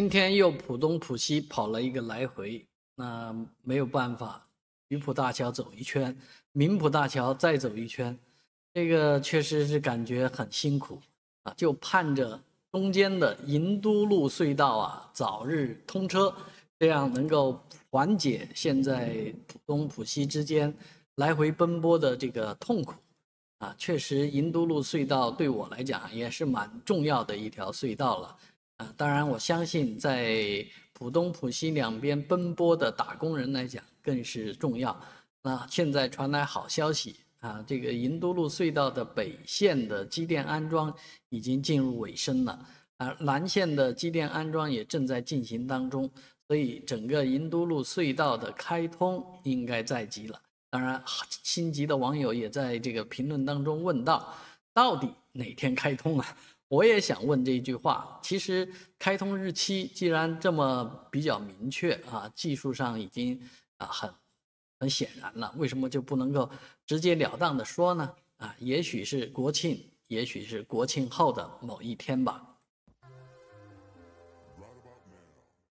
今天又浦东浦西跑了一个来回，那没有办法，徐浦大桥走一圈，明浦大桥再走一圈，这个确实是感觉很辛苦啊！就盼着中间的银都路隧道啊早日通车，这样能够缓解现在浦东浦西之间来回奔波的这个痛苦啊！确实，银都路隧道对我来讲也是蛮重要的一条隧道了。啊，当然，我相信在浦东浦西两边奔波的打工人来讲，更是重要。那现在传来好消息啊，这个银都路隧道的北线的机电安装已经进入尾声了，而南线的机电安装也正在进行当中，所以整个银都路隧道的开通应该在即了。当然，心急的网友也在这个评论当中问到：到底哪天开通啊？我也想问这一句话，其实开通日期既然这么比较明确啊，技术上已经啊很很显然了，为什么就不能够直截了当的说呢？啊，也许是国庆，也许是国庆后的某一天吧。